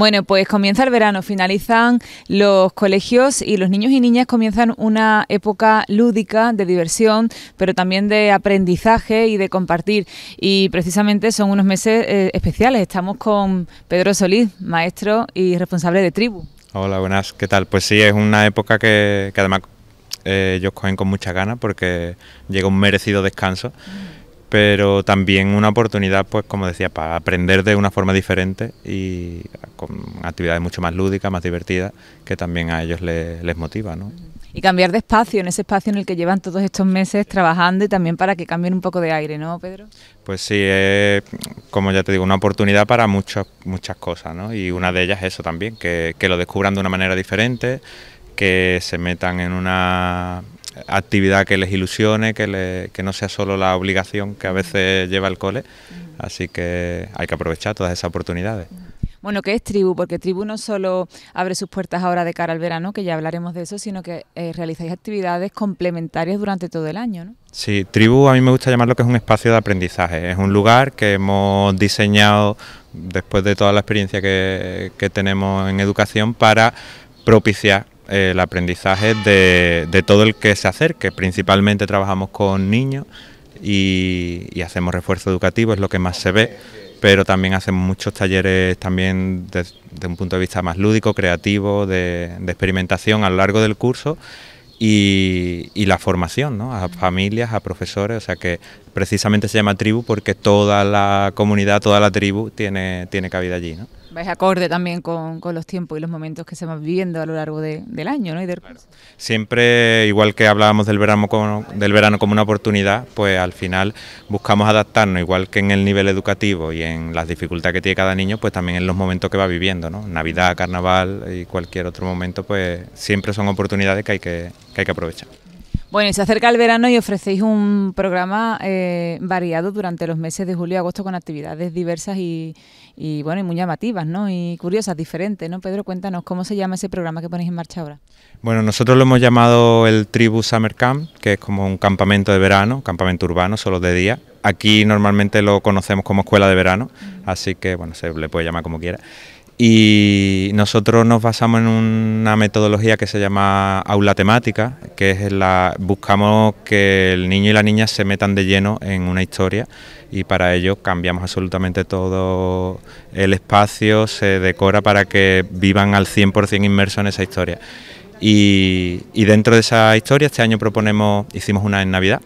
Bueno, pues comienza el verano, finalizan los colegios y los niños y niñas comienzan una época lúdica de diversión, pero también de aprendizaje y de compartir. Y precisamente son unos meses eh, especiales. Estamos con Pedro Solís, maestro y responsable de Tribu. Hola, buenas, ¿qué tal? Pues sí, es una época que, además eh, ellos cogen con mucha ganas porque llega un merecido descanso pero también una oportunidad, pues como decía, para aprender de una forma diferente y con actividades mucho más lúdicas, más divertidas, que también a ellos les, motiva, ¿no? Y cambiar de espacio, en ese espacio en el que llevan todos estos meses trabajando y también para que cambien un poco de aire, ¿no, Pedro? Pues sí, es, como ya te digo, una oportunidad para muchas muchas cosas, ¿no? Y una de ellas es eso también, que lo descubran de una manera diferente, que se metan en una actividad que les ilusione, que, le, que no sea solo la obligación que a veces lleva al cole. Así que hay que aprovechar todas esas oportunidades. Bueno, ¿qué es Tribu? Porque Tribu no solo abre sus puertas ahora de cara al verano, que ya hablaremos de eso, sino que eh, realizáis actividades complementarias durante todo el año, ¿no? Sí, Tribu a mí me gusta llamarlo que es un espacio de aprendizaje, es un lugar que hemos diseñado después de toda la experiencia que, que tenemos en educación para propiciar eh, el aprendizaje de, todo el que se acerque. Principalmente trabajamos con niños y, hacemos refuerzo educativo, es lo que más se ve pero también hacemos muchos talleres también desde de un punto de vista más lúdico, creativo, de, experimentación a lo largo del curso y, y la formación ¿no? a familias, a profesores, o sea que precisamente se llama tribu porque toda la comunidad, toda la tribu tiene, tiene cabida allí. ¿no? Vais acorde también con, los tiempos y los momentos que se van viviendo a lo largo del año, Siempre, igual que hablábamos del verano, como, del verano como una oportunidad, pues al final buscamos adaptarnos, igual que en el nivel educativo y en las dificultades que tiene cada niño, pues también en los momentos que va viviendo, ¿no? Navidad, carnaval y cualquier otro momento, pues siempre son oportunidades que hay que, que, hay que aprovechar. Bueno, y se acerca el verano y ofrecéis un programa eh, variado durante los meses de julio y agosto con actividades diversas y, bueno y muy llamativas, ¿no? Y curiosas, diferentes, ¿no? Pedro, cuéntanos cómo se llama ese programa que ponéis en marcha ahora. Bueno, nosotros lo hemos llamado el Tribu Summer Camp, que es como un campamento de verano, campamento urbano, solo de día. Aquí normalmente lo conocemos como escuela de verano, así que bueno, se le puede llamar como quiera. Y nosotros nos basamos en una metodología que se llama aula temática, que es la buscamos que el niño y la niña se metan de lleno en una historia y para ello cambiamos absolutamente todo el espacio, se decora para que vivan al 100% inmersos en esa historia. Y, dentro de esa historia este año proponemos, hicimos una en Navidad,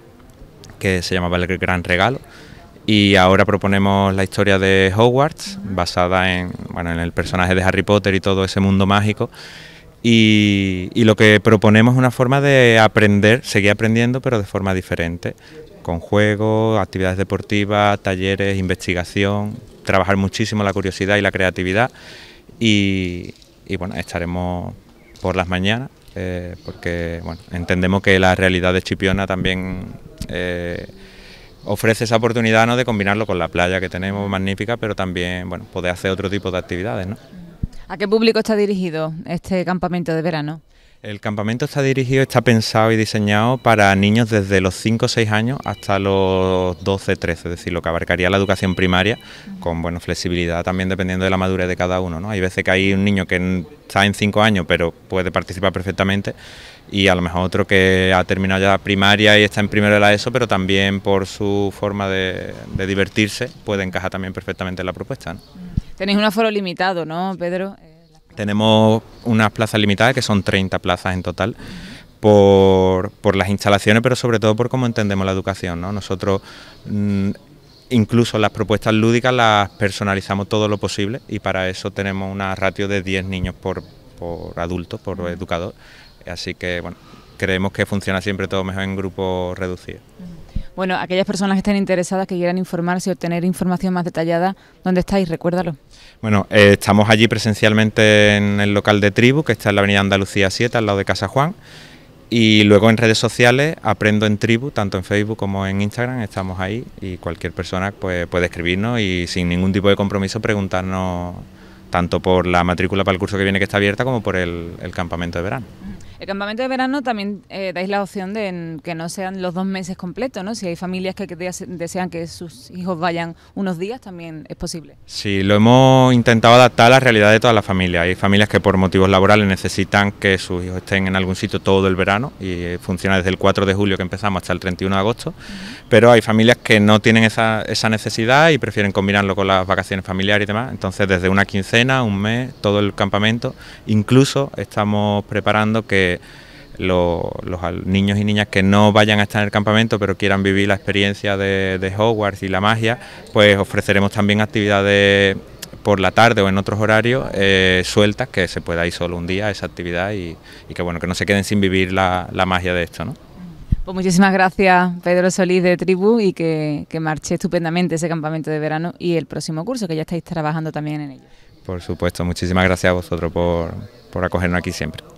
que se llamaba El Gran Regalo, y ahora proponemos la historia de Hogwarts, basada en, bueno, en el personaje de Harry Potter y todo ese mundo mágico. Y, y, lo que proponemos es una forma de aprender, seguir aprendiendo, pero de forma diferente, con juegos, actividades deportivas, talleres, investigación, trabajar muchísimo la curiosidad y la creatividad. Y, bueno, estaremos por las mañanas, eh, porque bueno, entendemos que la realidad de Chipiona también... Eh, ofrece esa oportunidad ¿no? de combinarlo con la playa que tenemos magnífica, pero también bueno, poder hacer otro tipo de actividades. ¿no? ¿A qué público está dirigido este campamento de verano? El campamento está dirigido, está pensado y diseñado para niños desde los 5 o 6 años hasta los 12 13, es decir, lo que abarcaría la educación primaria, con buena flexibilidad también dependiendo de la madurez de cada uno. ¿no? Hay veces que hay un niño que está en 5 años pero puede participar perfectamente y a lo mejor otro que ha terminado ya primaria y está en primero de la ESO, pero también por su forma de, divertirse puede encajar también perfectamente en la propuesta. Tenéis un aforo limitado, ¿no, Pedro? Tenemos unas plazas limitadas, que son 30 plazas en total, por, las instalaciones, pero sobre todo por cómo entendemos la educación. Nosotros mm, incluso las propuestas lúdicas las personalizamos todo lo posible y para eso tenemos una ratio de 10 niños por, por adulto, por educador. Así que bueno, creemos que funciona siempre todo mejor en grupos reducidos. Bueno, aquellas personas que estén interesadas, que quieran informarse y obtener información más detallada, ¿dónde estáis? Recuérdalo. Bueno, eh, estamos allí presencialmente en el local de Tribu, que está en la avenida Andalucía 7, al lado de Casa Juan. Y luego en redes sociales, Aprendo en Tribu, tanto en Facebook como en Instagram, estamos ahí y cualquier persona pues, puede escribirnos y sin ningún tipo de compromiso preguntarnos tanto por la matrícula para el curso que viene que está abierta como por el campamento de verano. El campamento de verano también eh, dais la opción de que no sean los dos meses completos, ¿no? Si hay familias que, desean que sus hijos vayan unos días, también es posible. Sí, lo hemos intentado adaptar a la realidad de todas las familias. Hay familias que por motivos laborales necesitan que sus hijos estén en algún sitio todo el verano y eh, funciona desde el 4 de julio que empezamos hasta el 31 de agosto, pero hay familias que no tienen esa necesidad y prefieren combinarlo con las vacaciones familiares y demás. Entonces, desde una quincena, un mes, todo el campamento, incluso estamos preparando que los, niños y niñas que no vayan a estar en el campamento pero quieran vivir la experiencia de, Hogwarts y la magia, pues ofreceremos también actividades por la tarde o en otros horarios eh, sueltas que se pueda ir solo un día a esa actividad y, que bueno que no se queden sin vivir la, magia de esto, ¿no? Pues muchísimas gracias Pedro Solís de Tribu y que, marche estupendamente ese campamento de verano y el próximo curso que ya estáis trabajando también en ello. Por supuesto, muchísimas gracias a vosotros por acogernos aquí siempre.